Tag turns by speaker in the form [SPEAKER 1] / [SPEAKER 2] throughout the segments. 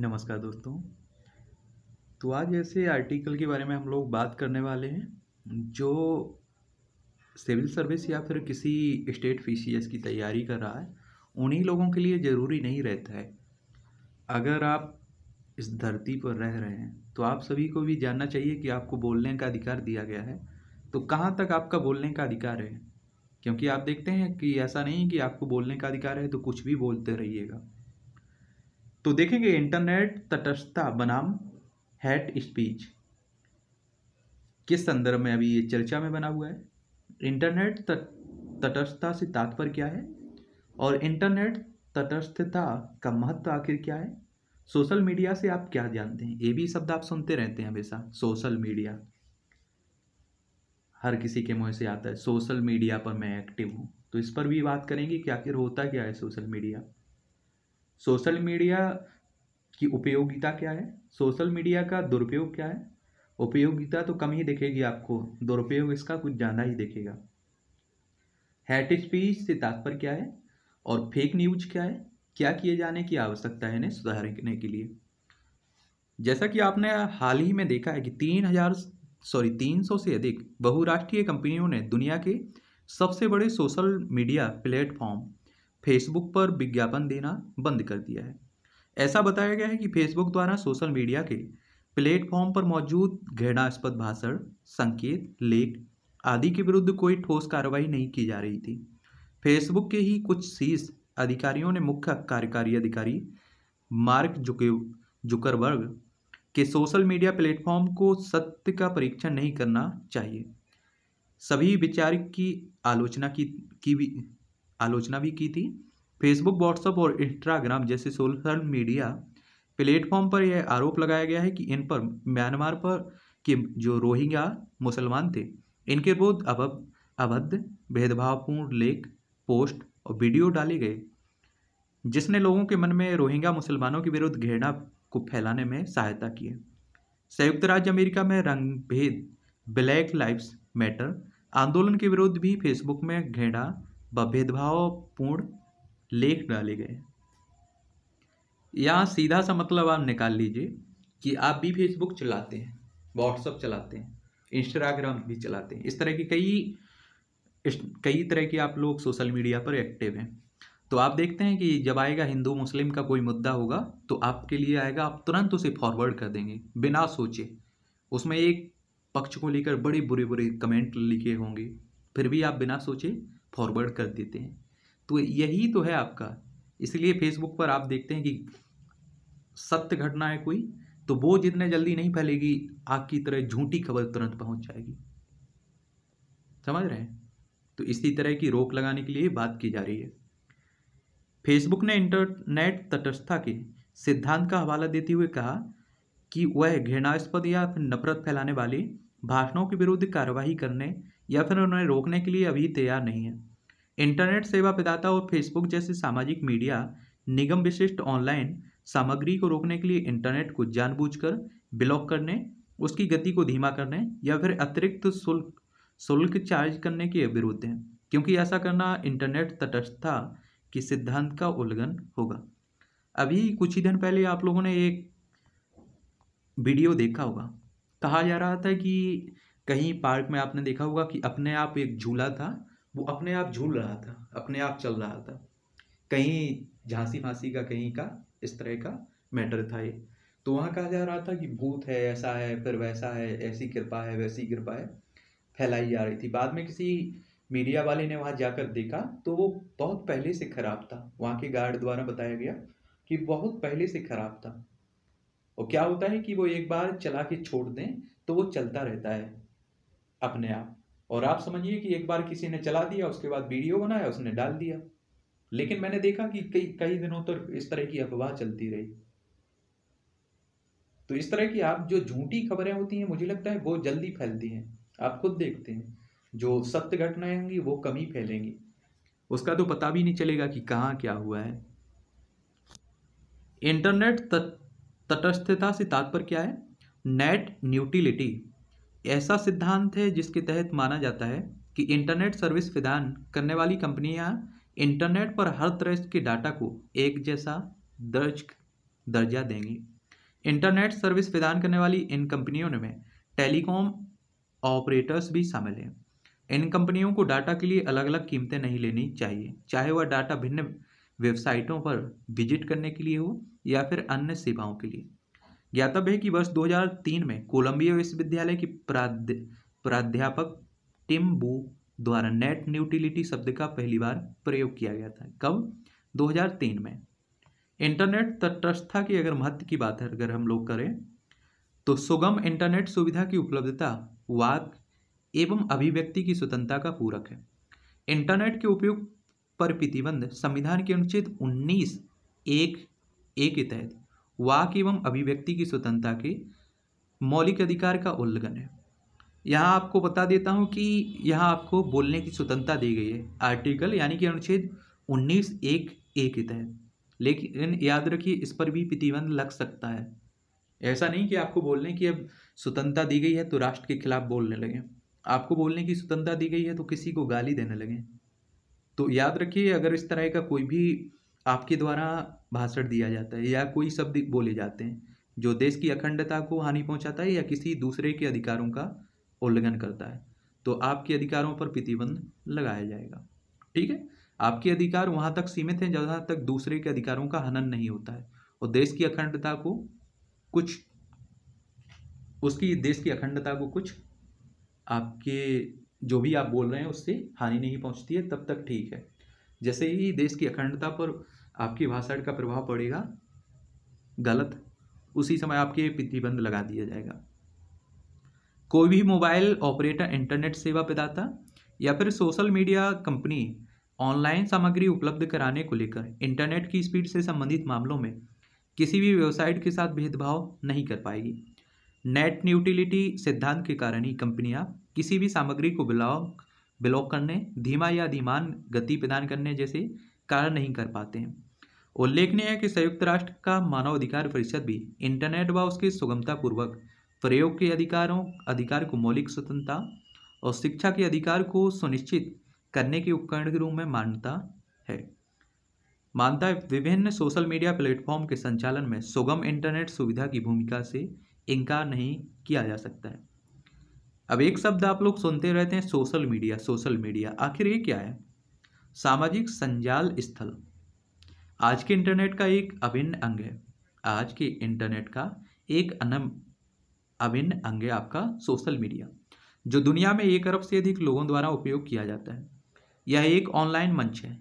[SPEAKER 1] नमस्कार दोस्तों तो आज ऐसे आर्टिकल के बारे में हम लोग बात करने वाले हैं जो सिविल सर्विस या फिर किसी स्टेट पीसीएस की तैयारी कर रहा है उन्हीं लोगों के लिए ज़रूरी नहीं रहता है अगर आप इस धरती पर रह रहे हैं तो आप सभी को भी जानना चाहिए कि आपको बोलने का अधिकार दिया गया है तो कहाँ तक आपका बोलने का अधिकार है क्योंकि आप देखते हैं कि ऐसा नहीं कि आपको बोलने का अधिकार है तो कुछ भी बोलते रहिएगा तो देखेंगे इंटरनेट तटस्थता बनाम हैट स्पीच किस संदर्भ में अभी ये चर्चा में बना हुआ है इंटरनेट तटस्थता से तात्पर्य क्या है और इंटरनेट तटस्थता का महत्व आखिर क्या है सोशल मीडिया से आप क्या जानते हैं ये भी शब्द आप सुनते रहते हैं हमेशा सोशल मीडिया हर किसी के मुँह से आता है सोशल मीडिया पर मैं एक्टिव हूँ तो इस पर भी बात करेंगे कि आखिर होता क्या है सोशल मीडिया सोशल मीडिया की उपयोगिता क्या है सोशल मीडिया का दुरुपयोग क्या है उपयोगिता तो कम ही दिखेगी आपको दुरुपयोग इसका कुछ ज़्यादा ही दिखेगा हैट स्पीच से तात्पर्य क्या है और फेक न्यूज क्या है क्या किए जाने की आवश्यकता है इन्हें सुधारने के लिए जैसा कि आपने हाल ही में देखा है कि तीन हजार सॉरी तीन सौ से अधिक बहुराष्ट्रीय कंपनियों ने दुनिया के सबसे बड़े सोशल मीडिया प्लेटफॉर्म फेसबुक पर विज्ञापन देना बंद कर दिया है ऐसा बताया गया है कि फेसबुक द्वारा सोशल मीडिया के प्लेटफॉर्म पर मौजूद घृणास्पद भाषण संकेत लेख आदि के विरुद्ध कोई ठोस कार्रवाई नहीं की जा रही थी फेसबुक के ही कुछ शीर्ष अधिकारियों ने मुख्य कार्यकारी अधिकारी मार्क जुके जुकरबर्ग के सोशल मीडिया प्लेटफॉर्म को सत्य का परीक्षण नहीं करना चाहिए सभी विचारिक की आलोचना की, की भी आलोचना भी की थी फेसबुक व्हाट्सअप और इंस्टाग्राम जैसे सोशल मीडिया प्लेटफॉर्म पर यह आरोप लगाया गया है कि इन पर म्यांमार पर के जो रोहिंग्या मुसलमान थे इनके विरुद्ध अब अभद्र भेदभावपूर्ण लेख पोस्ट और वीडियो डाले गए जिसने लोगों के मन में रोहिंग्या मुसलमानों के विरुद्ध घृणा को फैलाने में सहायता की है संयुक्त राज्य अमेरिका में रंगभेद ब्लैक लाइफ्स मैटर आंदोलन के विरुद्ध भी फेसबुक में घृणा व भेदभावपूर्ण लेख डाले गए यहाँ सीधा सा मतलब आप निकाल लीजिए कि आप भी फेसबुक चलाते हैं व्हाट्सअप चलाते हैं इंस्टाग्राम भी चलाते हैं इस तरह की कई कई तरह की आप लोग सोशल मीडिया पर एक्टिव हैं तो आप देखते हैं कि जब आएगा हिंदू मुस्लिम का कोई मुद्दा होगा तो आपके लिए आएगा आप तुरंत उसे फॉरवर्ड कर देंगे बिना सोचे उसमें एक पक्ष को लेकर बड़े बुरे बुरे कमेंट लिखे होंगे फिर भी आप बिना सोचे फॉरवर्ड कर देते हैं तो यही तो है आपका इसलिए फेसबुक पर आप देखते हैं कि सत्य घटना है कोई तो वो जितने जल्दी नहीं फैलेगी आग की तरह झूठी खबर तुरंत पहुंच जाएगी समझ रहे हैं तो इसी तरह की रोक लगाने के लिए बात की जा रही है फेसबुक ने इंटरनेट तटस्थता के सिद्धांत का हवाला देते हुए कहा कि वह घृणास्पद या नफरत फैलाने वाले भाषणों के विरुद्ध कार्यवाही करने या फिर उन्हें रोकने के लिए अभी तैयार नहीं है इंटरनेट सेवा प्रदाता और फेसबुक जैसे सामाजिक मीडिया निगम विशिष्ट ऑनलाइन सामग्री को रोकने के लिए इंटरनेट को जानबूझकर ब्लॉक करने उसकी गति को धीमा करने या फिर अतिरिक्त शुल्क शुल्क चार्ज करने के विरुद्ध हैं क्योंकि ऐसा करना इंटरनेट तटस्थता के सिद्धांत का उल्लंघन होगा अभी कुछ ही दिन पहले आप लोगों ने एक वीडियो देखा होगा कहा जा रहा था कि कहीं पार्क में आपने देखा होगा कि अपने आप एक झूला था वो अपने आप झूल रहा था अपने आप चल रहा था कहीं झांसी फांसी का कहीं का इस तरह का मैटर था ये तो वहाँ कहा जा रहा था कि भूत है ऐसा है फिर वैसा है ऐसी कृपा है वैसी कृपा है फैलाई जा रही थी बाद में किसी मीडिया वाले ने वहाँ जाकर देखा तो वो बहुत पहले से खराब था वहाँ के गार्ड द्वारा बताया गया कि बहुत पहले से खराब था और क्या होता है कि वो एक बार चला के छोड़ दें तो वो चलता रहता है अपने आप और आप समझिए कि एक बार किसी ने चला दिया उसके बाद वीडियो बनाया उसने डाल दिया लेकिन मैंने देखा कि कई कई दिनों तक इस तरह की अफवाह चलती रही तो इस तरह की आप जो झूठी खबरें होती हैं मुझे लगता है वो जल्दी फैलती हैं आप खुद देखते हैं जो सत्य घटनाएं होंगी वो कम ही फैलेंगी उसका तो पता भी नहीं चलेगा कि कहाँ क्या हुआ है इंटरनेट तटस्थता से तात्पर्य क्या है नेट न्यूटिलिटी ऐसा सिद्धांत है जिसके तहत माना जाता है कि इंटरनेट सर्विस प्रदान करने वाली कंपनियां इंटरनेट पर हर तरह के डाटा को एक जैसा दर्ज दर्जा देंगी इंटरनेट सर्विस प्रदान करने वाली इन कंपनियों में टेलीकॉम ऑपरेटर्स भी शामिल हैं इन कंपनियों को डाटा के लिए अलग अलग कीमतें नहीं लेनी चाहिए चाहे वह डाटा भिन्न वेबसाइटों पर विजिट करने के लिए हो या फिर अन्य सेवाओं के लिए ज्ञातव्य है कि वर्ष 2003 में कोलंबिया विश्वविद्यालय की प्राध्यापक टिम बू द्वारा नेट न्यूटिलिटी शब्द का पहली बार प्रयोग किया गया था कब 2003 में इंटरनेट तटस्थता की अगर महत्व की बात है अगर हम लोग करें तो सुगम इंटरनेट सुविधा की उपलब्धता वाक एवं अभिव्यक्ति की स्वतंत्रता का पूरक है इंटरनेट के उपयोग पर प्रतिबंध संविधान के अनुच्छेद उन्नीस एक एक के तहत वाक एवं अभिव्यक्ति की स्वतंत्रता के मौलिक अधिकार का उल्लंघन है यहाँ आपको बता देता हूँ कि यहाँ आपको बोलने की स्वतंत्रता दी गई है आर्टिकल यानी कि अनुच्छेद उन्नीस एक ए के तहत लेकिन याद रखिए इस पर भी प्रतिबंध लग सकता है ऐसा नहीं कि आपको बोलने की अब स्वतंत्रता दी गई है तो राष्ट्र के खिलाफ बोलने लगें आपको बोलने की स्वतंत्रता दी गई है तो किसी को गाली देने लगें तो याद रखिए अगर इस तरह का कोई भी आपके द्वारा भाषण दिया जाता है या कोई शब्द बोले जाते हैं जो देश की अखंडता को हानि पहुंचाता है या किसी दूसरे के अधिकारों का उल्लंघन करता है तो आपके अधिकारों पर प्रतिबंध लगाया जाएगा ठीक है आपके अधिकार वहाँ तक सीमित हैं जहाँ तक दूसरे के अधिकारों का हनन नहीं होता है और देश की अखंडता को कुछ उसकी देश की अखंडता को कुछ आपके जो भी आप बोल रहे हैं उससे हानि नहीं पहुंचती है तब तक ठीक है जैसे ही देश की अखंडता पर आपकी भाषण का प्रभाव पड़ेगा गलत उसी समय आपके प्रतिबंध लगा दिया जाएगा कोई भी मोबाइल ऑपरेटर इंटरनेट सेवा प्रदाता या फिर सोशल मीडिया कंपनी ऑनलाइन सामग्री उपलब्ध कराने को लेकर इंटरनेट की स्पीड से संबंधित मामलों में किसी भी वेबसाइट के साथ भेदभाव नहीं कर पाएगी नेट न्यूटिलिटी सिद्धांत के कारण ही कंपनियां किसी भी सामग्री को ब्लॉक ब्लॉक करने धीमा या धीमान गति प्रदान करने जैसे कारण नहीं कर पाते हैं उल्लेखनीय है कि संयुक्त राष्ट्र का मानव अधिकार परिषद भी इंटरनेट व उसकी सुगमतापूर्वक प्रयोग के अधिकारों अधिकार को मौलिक स्वतंत्रता और शिक्षा के अधिकार को सुनिश्चित करने के उपकरण के रूप में मान्यता है मानता है विभिन्न सोशल मीडिया प्लेटफॉर्म के संचालन में सुगम इंटरनेट सुविधा की भूमिका से इनकार नहीं किया जा सकता है अब एक शब्द आप लोग सुनते रहते हैं सोशल मीडिया सोशल मीडिया आखिर ये क्या है सामाजिक संजाल स्थल आज के इंटरनेट का एक अभिन्न अंग है आज के इंटरनेट का एक अनम अभिन्न अंग है आपका सोशल मीडिया जो दुनिया में एक अरब से अधिक लोगों द्वारा उपयोग किया जाता है यह एक ऑनलाइन मंच है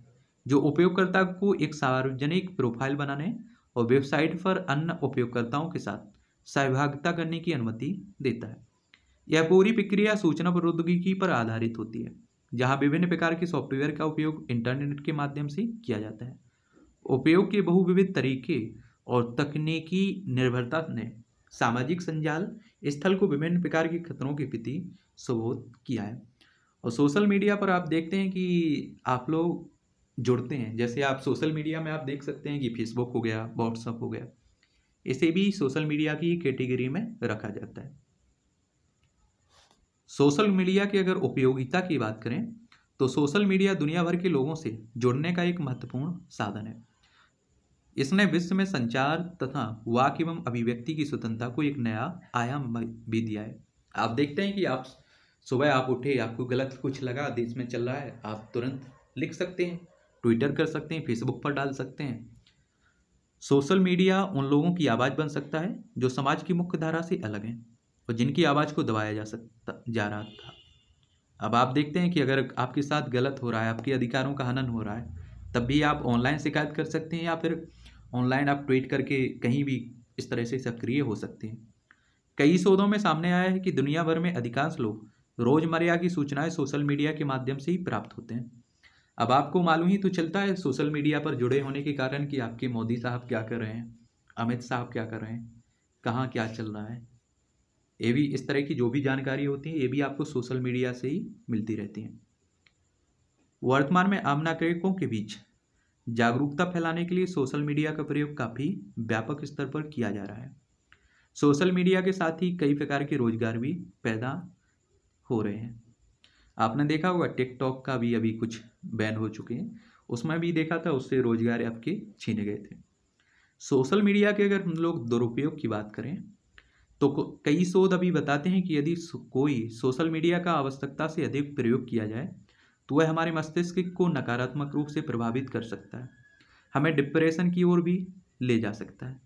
[SPEAKER 1] जो उपयोगकर्ता को एक सार्वजनिक प्रोफाइल बनाने और वेबसाइट पर अन्य उपयोगकर्ताओं के साथ सहभागिता करने की अनुमति देता है यह पूरी प्रक्रिया सूचना प्रौद्योगिकी पर आधारित होती है जहां विभिन्न प्रकार के सॉफ्टवेयर का उपयोग इंटरनेट के माध्यम से किया जाता है उपयोग के बहुविविध तरीके और तकनीकी निर्भरता ने सामाजिक संजाल स्थल को विभिन्न प्रकार के खतरों के प्रति सुबोध किया है और सोशल मीडिया पर आप देखते हैं कि आप लोग जुड़ते हैं जैसे आप सोशल मीडिया में आप देख सकते हैं कि फेसबुक हो गया व्हाट्सअप हो गया इसे भी सोशल मीडिया की कैटेगरी में रखा जाता है सोशल मीडिया की अगर उपयोगिता की बात करें तो सोशल मीडिया दुनिया भर के लोगों से जुड़ने का एक महत्वपूर्ण साधन है इसने विश्व में संचार तथा वाक एवं अभिव्यक्ति की स्वतंत्रता को एक नया आयाम भी दिया है आप देखते हैं कि आप सुबह आप उठे आपको गलत कुछ लगा देश में चल रहा है आप तुरंत लिख सकते हैं ट्विटर कर सकते हैं फेसबुक पर डाल सकते हैं सोशल मीडिया उन लोगों की आवाज़ बन सकता है जो समाज की मुख्य धारा से अलग हैं और जिनकी आवाज़ को दबाया जा सकता जा रहा था अब आप देखते हैं कि अगर आपके साथ गलत हो रहा है आपके अधिकारों का हनन हो रहा है तब भी आप ऑनलाइन शिकायत कर सकते हैं या फिर ऑनलाइन आप ट्वीट करके कहीं भी इस तरह से सक्रिय हो सकते हैं कई शोधों में सामने आया है कि दुनिया भर में अधिकांश लोग रोज़मर्रा की सूचनाएं सोशल मीडिया के माध्यम से ही प्राप्त होते हैं अब आपको मालूम ही तो चलता है सोशल मीडिया पर जुड़े होने के कारण कि आपके मोदी साहब क्या कर रहे हैं अमित साहब क्या कर रहे हैं कहाँ क्या चल रहा है ये भी इस तरह की जो भी जानकारी होती है ये भी आपको सोशल मीडिया से ही मिलती रहती है वर्तमान में आम नागरिकों के बीच जागरूकता फैलाने के लिए सोशल मीडिया का प्रयोग काफ़ी व्यापक स्तर पर किया जा रहा है सोशल मीडिया के साथ ही कई प्रकार के रोजगार भी पैदा हो रहे हैं आपने देखा होगा टिकटॉक का भी अभी कुछ बैन हो चुके हैं उसमें भी देखा था उससे रोजगार आपके छीने गए थे सोशल मीडिया के अगर हम लोग दुरुपयोग की बात करें तो कई शोध अभी बताते हैं कि यदि कोई सोशल मीडिया का आवश्यकता से अधिक प्रयोग किया जाए तो वह हमारे मस्तिष्क को नकारात्मक रूप से प्रभावित कर सकता है हमें डिप्रेशन की ओर भी ले जा सकता है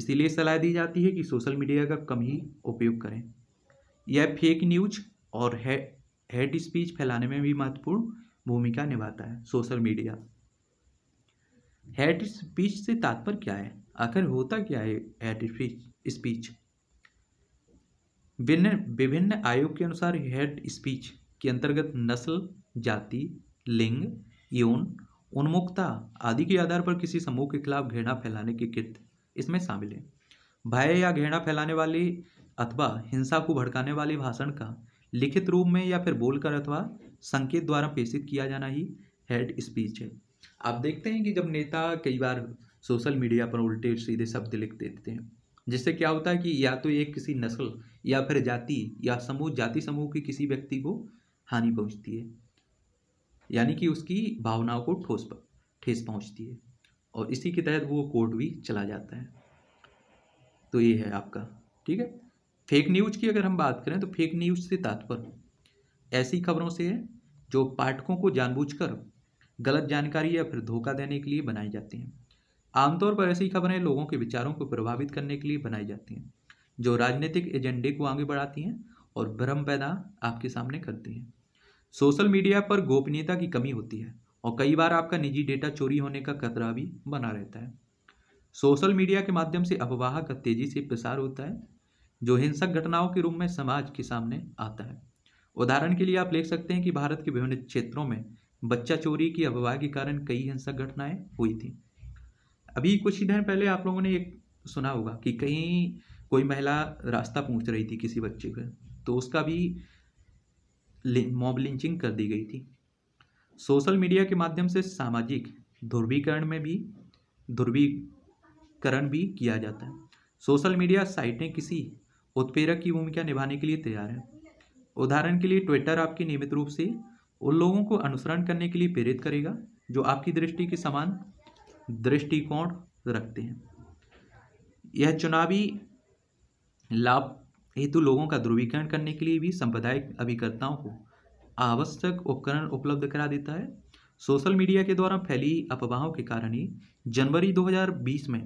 [SPEAKER 1] इसीलिए सलाह दी जाती है कि सोशल मीडिया का कम ही उपयोग करें यह फेक न्यूज और है स्पीच फैलाने में भी महत्वपूर्ण भूमिका निभाता है सोशल मीडिया हेड स्पीच से तात्पर्य क्या है आखिर होता क्या है हेड स्पीच विभिन्न विभिन्न आयोग के अनुसार हेट स्पीच के अंतर्गत नस्ल जाति लिंग यौन उन्मुखता आदि के आधार पर किसी समूह के खिलाफ घृणा फैलाने की कृत्य इसमें शामिल है भय या घृणा फैलाने वाली अथवा हिंसा को भड़काने वाले भाषण का लिखित रूप में या फिर बोलकर अथवा संकेत द्वारा प्रेषित किया जाना ही हेड स्पीच है आप देखते हैं कि जब नेता कई बार सोशल मीडिया पर उल्टे सीधे शब्द लिख देते हैं जिससे क्या होता है कि या तो एक किसी नस्ल या फिर जाति या समूह जाति समूह के किसी व्यक्ति को हानि पहुंचती है यानी कि उसकी भावनाओं को ठोस पर ठेस पहुँचती है और इसी के तहत वो कोर्ट भी चला जाता है तो ये है आपका ठीक है फेक न्यूज की अगर हम बात करें तो फेक न्यूज से तात्पर्य ऐसी खबरों से है जो पाठकों को जानबूझकर गलत जानकारी या फिर धोखा देने के लिए बनाई जाती हैं आमतौर पर ऐसी खबरें लोगों के विचारों को प्रभावित करने के लिए बनाई जाती हैं जो राजनीतिक एजेंडे को आगे बढ़ाती हैं और भ्रम पैदा आपके सामने करती हैं सोशल मीडिया पर गोपनीयता की कमी होती है और कई बार आपका निजी डेटा चोरी होने का खतरा भी बना रहता है सोशल मीडिया के माध्यम से अफवाह का तेजी से प्रसार होता है जो हिंसक घटनाओं के रूप में समाज के सामने आता है उदाहरण के लिए आप देख सकते हैं कि भारत के विभिन्न क्षेत्रों में बच्चा चोरी की अफवाह के कारण कई हिंसक घटनाएं हुई थी अभी कुछ ही दिन पहले आप लोगों ने एक सुना होगा कि कहीं कोई महिला रास्ता पूछ रही थी किसी बच्चे का तो उसका भी मॉब लिंचिंग कर दी गई थी सोशल मीडिया के माध्यम से सामाजिक ध्रुवीकरण में भी ध्रुवीकरण भी किया जाता है सोशल मीडिया साइटें किसी उत्प्रेरक की भूमिका निभाने के लिए तैयार हैं उदाहरण के लिए ट्विटर आपकी नियमित रूप से उन लोगों को अनुसरण करने के लिए प्रेरित करेगा जो आपकी दृष्टि के समान दृष्टिकोण रखते हैं यह चुनावी लाभ हेतु लोगों का ध्रुवीकरण करने के लिए भी सांप्रदायिक अभिकर्ताओं को आवश्यक उपकरण उपलब्ध करा देता है सोशल मीडिया के द्वारा फैली अफवाहों के कारण ही जनवरी 2020 में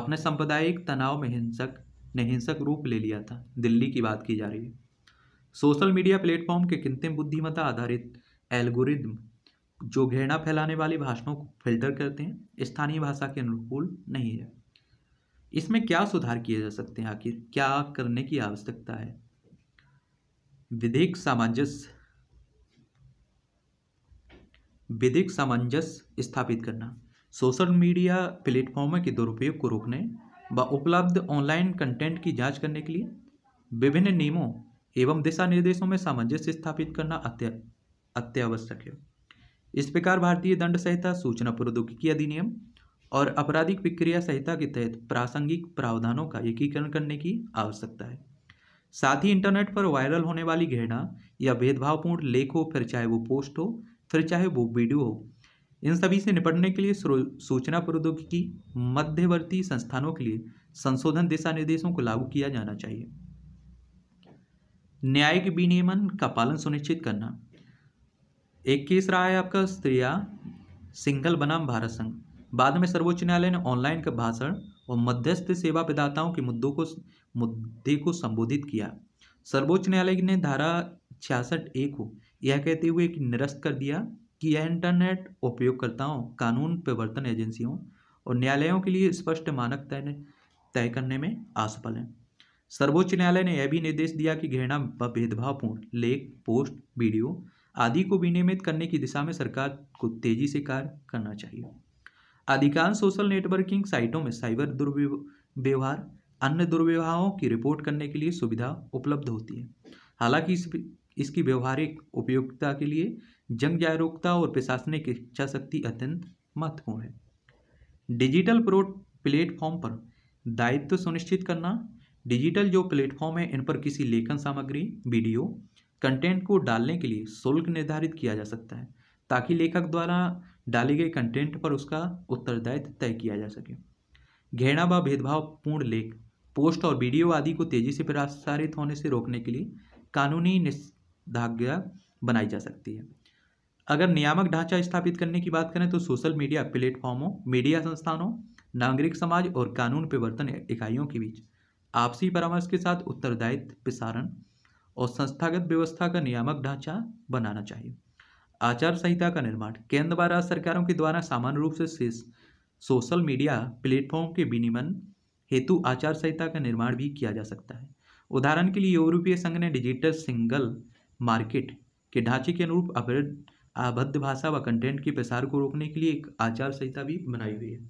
[SPEAKER 1] आपने सांप्रदायिक तनाव में हिंसक ने हिंसक रूप ले लिया था दिल्ली की बात की जा रही है सोशल मीडिया प्लेटफॉर्म के कृत्रिम बुद्धिमत्ता आधारित एल्गोरिद्म जो घृणा फैलाने वाले भाषणों को फिल्टर करते हैं स्थानीय भाषा के अनुकूल नहीं है इसमें क्या सुधार किए जा सकते हैं आखिर क्या करने की आवश्यकता है विधिक सामंजस्य विधिक सामंजस्य स्थापित करना सोशल मीडिया प्लेटफॉर्म के दुरुपयोग को रोकने व उपलब्ध ऑनलाइन कंटेंट की जांच करने के लिए विभिन्न नियमों एवं दिशा निर्देशों में सामंजस्य स्थापित करना अत्य अत्यावश्यक है इस प्रकार भारतीय दंड संहिता सूचना प्रौद्योगिकी अधिनियम और आपराधिक विक्रिया संहिता के तहत प्रासंगिक प्रावधानों का एकीकरण करने की आवश्यकता है साथ ही इंटरनेट पर वायरल होने वाली घृणा या भेदभावपूर्ण लेख हो फिर चाहे वो पोस्ट हो फिर चाहे वो वीडियो हो इन सभी से निपटने के लिए सूचना प्रौद्योगिकी मध्यवर्ती संस्थानों के लिए संशोधन दिशा निर्देशों को लागू किया जाना चाहिए न्यायिक विनियमन का पालन सुनिश्चित करना एक केस रहा है आपका स्त्रिया सिंगल बनाम भारत संघ बाद में सर्वोच्च न्यायालय ने ऑनलाइन का भाषण और मध्यस्थ सेवा प्रदाताओं के मुद्दों को मुद्दे को संबोधित किया सर्वोच्च न्यायालय ने धारा छियासठ ए को यह कहते हुए कि निरस्त कर दिया कि यह इंटरनेट उपयोगकर्ताओं कानून परिवर्तन एजेंसियों और न्यायालयों के लिए स्पष्ट मानक तय तय करने में असफल है सर्वोच्च न्यायालय ने यह भी निर्देश दिया कि घृणा व भेदभावपूर्ण लेख पोस्ट वीडियो आदि को विनियमित करने की दिशा में सरकार को तेजी से कार्य करना चाहिए अधिकांश सोशल नेटवर्किंग साइटों में साइबर दुर्व्यवहार अन्य दुर्व्यवहारों की रिपोर्ट करने के लिए सुविधा उपलब्ध होती है हालांकि इस इसकी व्यवहारिक उपयोगिता के लिए जंग जागरूकता और प्रशासनिक इच्छा शक्ति अत्यंत महत्वपूर्ण है डिजिटल प्रो प्लेटफॉर्म पर दायित्व सुनिश्चित करना डिजिटल जो प्लेटफॉर्म है इन पर किसी लेखन सामग्री वीडियो कंटेंट को डालने के लिए शुल्क निर्धारित किया जा सकता है ताकि लेखक द्वारा डाली गई कंटेंट पर उसका उत्तरदायित्व तय किया जा सके घृणा व भेदभावपूर्ण लेख पोस्ट और वीडियो आदि को तेजी से प्रसारित होने से रोकने के लिए कानूनी निषेधाज्ञा बनाई जा सकती है अगर नियामक ढांचा स्थापित करने की बात करें तो सोशल मीडिया प्लेटफॉर्मों मीडिया संस्थानों नागरिक समाज और कानून परिवर्तन इकाइयों के बीच आपसी परामर्श के साथ उत्तरदायित्व प्रसारण और संस्थागत व्यवस्था का नियामक ढांचा बनाना चाहिए आचार संहिता का निर्माण केंद्र व राज्य सरकारों के द्वारा सामान्य रूप से सोशल मीडिया प्लेटफॉर्म के विनियमन हेतु आचार संहिता का निर्माण भी किया जा सकता है उदाहरण के लिए यूरोपीय संघ ने डिजिटल सिंगल मार्केट के ढांचे के अनुरूप अवैध आबद्ध भाषा व कंटेंट के प्रसार को रोकने के लिए एक आचार संहिता भी बनाई हुई है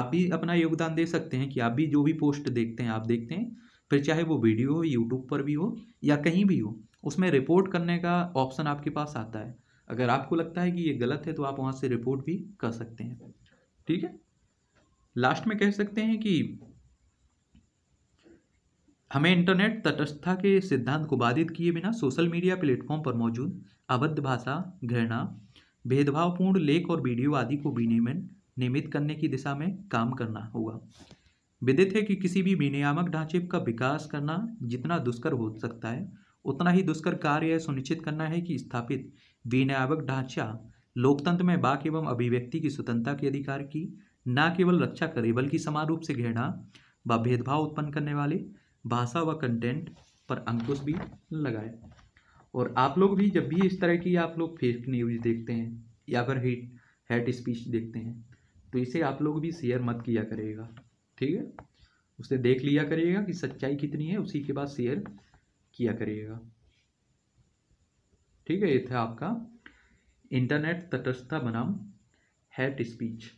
[SPEAKER 1] आप भी अपना योगदान दे सकते हैं कि आप भी जो भी पोस्ट देखते हैं आप देखते हैं फिर चाहे वो वीडियो हो यूट्यूब पर भी हो या कहीं भी हो उसमें रिपोर्ट करने का ऑप्शन आपके पास आता है अगर आपको लगता है कि ये गलत है तो आप वहाँ से रिपोर्ट भी कर सकते हैं ठीक है लास्ट में कह सकते हैं कि हमें इंटरनेट तटस्थता के सिद्धांत को बाधित किए बिना सोशल मीडिया प्लेटफॉर्म पर मौजूद अबद्ध भाषा घृणा भेदभावपूर्ण लेख और वीडियो आदि को विनियमन नियमित करने की दिशा में काम करना होगा विदित है कि किसी भी विनियामक ढांचे का विकास करना जितना दुष्कर हो सकता है उतना ही दुष्कर कार्य सुनिश्चित करना है कि स्थापित विनियामक ढांचा लोकतंत्र में बाक एवं अभिव्यक्ति की स्वतंत्रता के अधिकार की न केवल रक्षा करे बल्कि समान रूप से घृणा व भेदभाव उत्पन्न करने वाले भाषा व कंटेंट पर अंकुश भी लगाए और आप लोग भी जब भी इस तरह की आप लोग फेक न्यूज देखते हैं या फिर हेट हेट स्पीच देखते हैं तो इसे आप लोग भी शेयर मत किया करेगा ठीक है उसे देख लिया करिएगा कि सच्चाई कितनी है उसी के बाद शेयर किया करिएगा ठीक है ये था आपका इंटरनेट तटस्थता बनाम हैट स्पीच